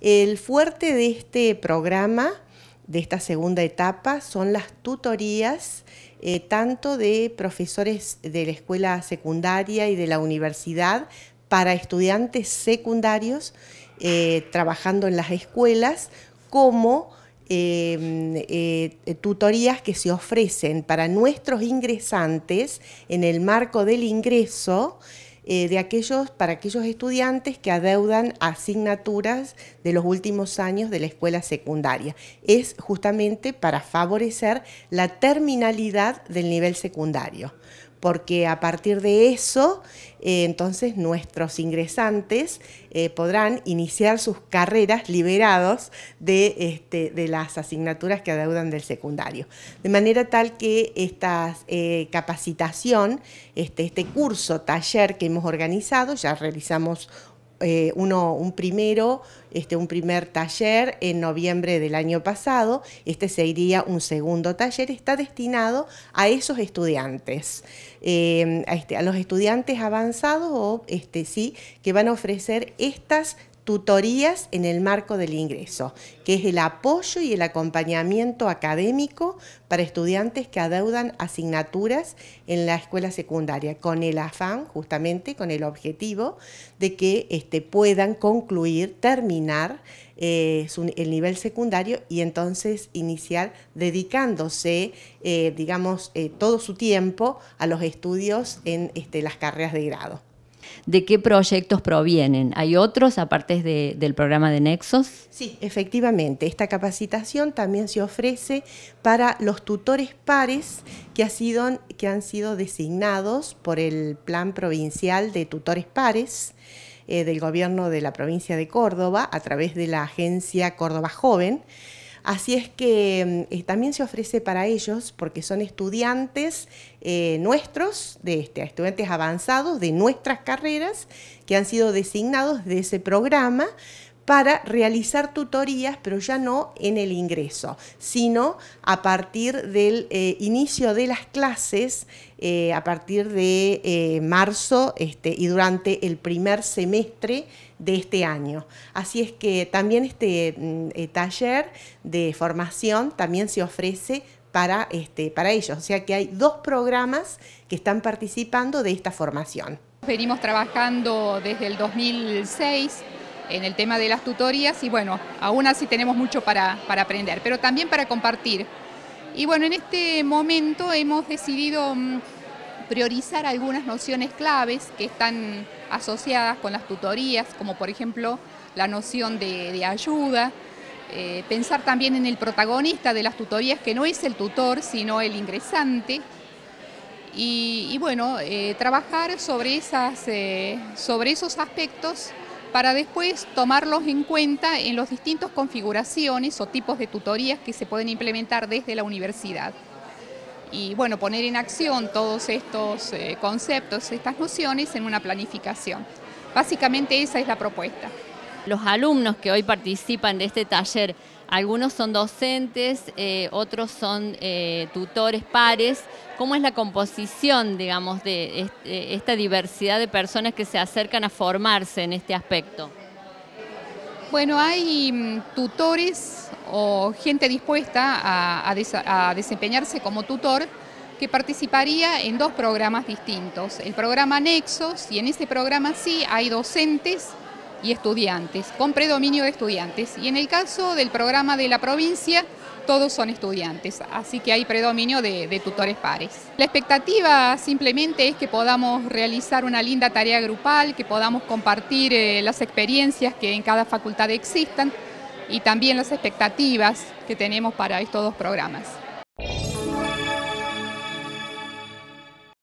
El fuerte de este programa, de esta segunda etapa, son las tutorías eh, tanto de profesores de la escuela secundaria y de la universidad para estudiantes secundarios eh, trabajando en las escuelas como em, eh, tutorías que se ofrecen para nuestros ingresantes en el marco del ingreso eh, de aquellos, para aquellos estudiantes que adeudan asignaturas de los últimos años de la escuela secundaria. Es justamente para favorecer la terminalidad del nivel secundario porque a partir de eso, eh, entonces nuestros ingresantes eh, podrán iniciar sus carreras liberados de, este, de, las asignaturas que adeudan del secundario. De manera tal que esta eh, capacitación, este, este curso, taller que hemos organizado, ya realizamos eh, uno, un primero, este, un primer taller en noviembre del año pasado, este sería un segundo taller, está destinado a esos estudiantes, eh, a, este, a, los estudiantes avanzados o este, sí, que van a ofrecer estas tutorías en el marco del ingreso, que es el apoyo y el acompañamiento académico para estudiantes que adeudan asignaturas en la escuela secundaria, con el afán, justamente, con el objetivo de que este, puedan concluir, terminar eh, el nivel secundario y entonces iniciar dedicándose, eh, digamos, eh, todo su tiempo a los estudios en este, las carreras de grado de qué proyectos provienen. ¿Hay otros aparte del programa de Nexos? Sí, efectivamente. Esta capacitación también se ofrece para los tutores pares que, han sido designados por el Plan Provincial de Tutores Pares eh, del gobierno de la provincia de Córdoba a través de la agencia Córdoba Joven Así es que mm, eh, también se ofrece para ellos, porque son estudiantes eh, nuestros, de este, estudiantes avanzados de nuestras carreras, que han sido designados de ese programa para realizar tutorías, pero ya no en el ingreso, sino a partir del eh, inicio de las clases, eh, a partir de eh, marzo este, y durante el primer semestre de este año. Así es que también este mm, taller de formación también se ofrece para, este, para ellos, o sea que hay dos programas que están participando de esta formación. Venimos trabajando desde el 2006 en el tema de las tutorías y bueno, aún así tenemos mucho para, aprender, pero también para compartir. Y bueno, en este momento hemos decidido mm, priorizar algunas nociones claves que están asociadas con las tutorías, como por ejemplo la noción de, ayuda, eh, pensar también en el protagonista de las tutorías, que no es el tutor, sino el ingresante, y, bueno, eh, trabajar sobre, esas, eh, sobre esos aspectos para después tomarlos en cuenta en los distintos configuraciones o tipos de tutorías que se pueden implementar desde la universidad. Y bueno, poner en acción todos estos eh, conceptos, estas nociones en una planificación. Básicamente esa es la propuesta. Los alumnos que hoy participan de este taller, algunos son docentes, eh, otros son eh, tutores pares. ¿Cómo es la composición, digamos, de eh, esta diversidad de personas que se acercan a formarse en este aspecto? Bueno, hay mm, tutores o gente dispuesta a, desempeñarse como tutor que participaría en dos programas distintos, el programa Nexos, y en este programa sí hay docentes y estudiantes, con predominio de estudiantes. Y en el caso del programa de la provincia, todos son estudiantes, así que hay predominio de, tutores pares. La expectativa simplemente es que podamos realizar una linda tarea grupal, que podamos compartir eh, las experiencias que en cada facultad existan y también las expectativas que tenemos para estos dos programas.